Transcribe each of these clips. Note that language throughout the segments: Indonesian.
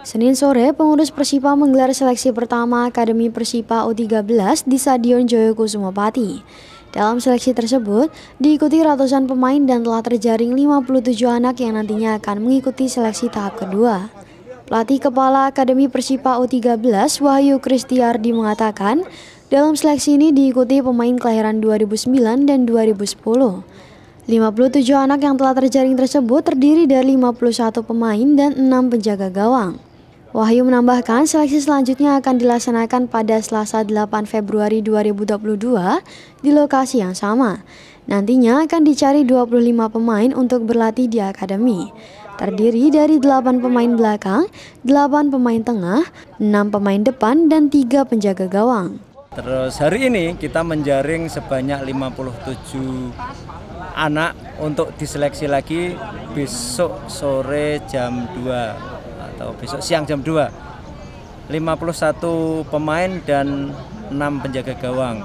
Senin sore, pengurus Persipa menggelar seleksi pertama Akademi Persipa U13 di Stadion Joyokusumo Pati. Dalam seleksi tersebut, diikuti ratusan pemain dan telah terjaring 57 anak yang nantinya akan mengikuti seleksi tahap kedua. Pelatih Kepala Akademi Persipa U13, Wahyu Kristiardi mengatakan, dalam seleksi ini diikuti pemain kelahiran 2009 dan 2010. 57 anak yang telah terjaring tersebut terdiri dari 51 pemain dan 6 penjaga gawang. Wahyu menambahkan seleksi selanjutnya akan dilaksanakan pada Selasa 8 Februari 2022 di lokasi yang sama. Nantinya akan dicari 25 pemain untuk berlatih di akademi. Terdiri dari 8 pemain belakang, 8 pemain tengah, 6 pemain depan, dan 3 penjaga gawang. Terus hari ini kita menjaring sebanyak 57 anak untuk diseleksi lagi besok sore jam 2 atau besok siang jam 2 51 pemain dan 6 penjaga gawang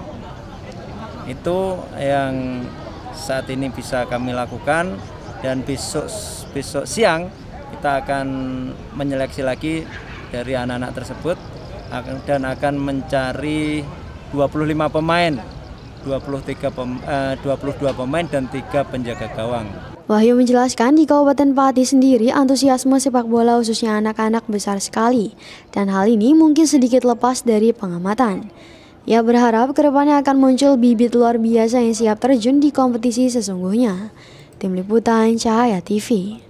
itu yang saat ini bisa kami lakukan dan besok besok siang kita akan menyeleksi lagi dari anak-anak tersebut dan akan mencari 25 pemain 23 pem, eh, 22 pemain dan 3 penjaga gawang. Wahyu menjelaskan di Kabupaten Pati sendiri antusiasme sepak bola khususnya anak-anak besar sekali dan hal ini mungkin sedikit lepas dari pengamatan. Ia berharap kedepannya akan muncul bibit luar biasa yang siap terjun di kompetisi sesungguhnya. Tim Liputan Cahaya TV